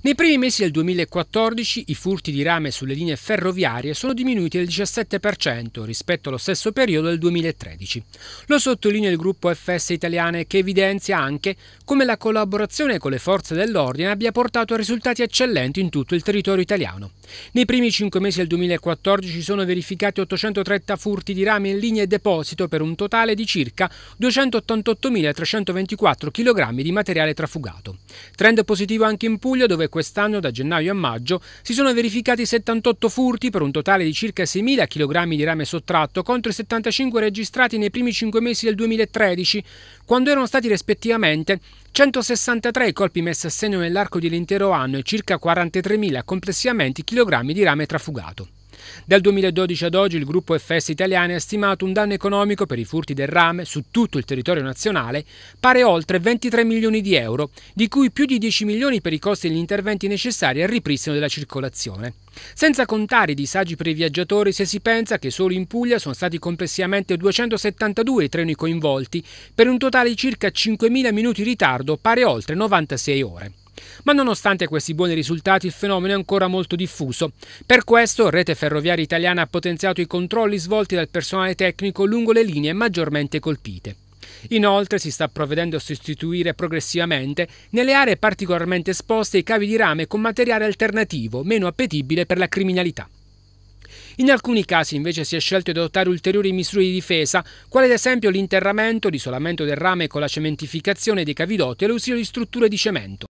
Nei primi mesi del 2014 i furti di rame sulle linee ferroviarie sono diminuiti del 17% rispetto allo stesso periodo del 2013. Lo sottolinea il gruppo FS Italiane che evidenzia anche come la collaborazione con le forze dell'ordine abbia portato a risultati eccellenti in tutto il territorio italiano. Nei primi 5 mesi del 2014 sono verificati 830 furti di rame in linea e deposito per un totale di circa 288.324 kg di materiale trafugato. Trend positivo anche in Puglia dove quest'anno da gennaio a maggio si sono verificati 78 furti per un totale di circa 6.000 kg di rame sottratto contro i 75 registrati nei primi 5 mesi del 2013, quando erano stati rispettivamente 163 i colpi messi a segno nell'arco dell'intero anno e circa 43.000 complessivamente kg di rame trafugato. Dal 2012 ad oggi il gruppo FS Italiani ha stimato un danno economico per i furti del rame su tutto il territorio nazionale pari a oltre 23 milioni di euro, di cui più di 10 milioni per i costi degli interventi necessari al ripristino della circolazione. Senza contare i disagi per i viaggiatori se si pensa che solo in Puglia sono stati complessivamente 272 i treni coinvolti, per un totale di circa 5.000 minuti di ritardo pari a oltre 96 ore. Ma nonostante questi buoni risultati il fenomeno è ancora molto diffuso. Per questo Rete Ferroviaria Italiana ha potenziato i controlli svolti dal personale tecnico lungo le linee maggiormente colpite. Inoltre si sta provvedendo a sostituire progressivamente nelle aree particolarmente esposte i cavi di rame con materiale alternativo, meno appetibile per la criminalità. In alcuni casi invece si è scelto di adottare ulteriori misure di difesa, quale ad esempio l'interramento, l'isolamento del rame con la cementificazione dei cavidotti e l'ausilio di strutture di cemento.